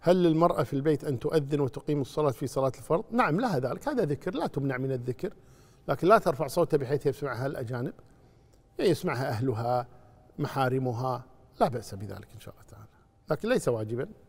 هل للمرأة في البيت أن تؤذن وتقيم الصلاة في صلاة الفرض؟ نعم لها ذلك هذا ذكر لا تمنع من الذكر لكن لا ترفع صوتها بحيث يسمعها الأجانب يسمعها أهلها محارمها لا بأس بذلك إن شاء الله تعالى لكن ليس واجبا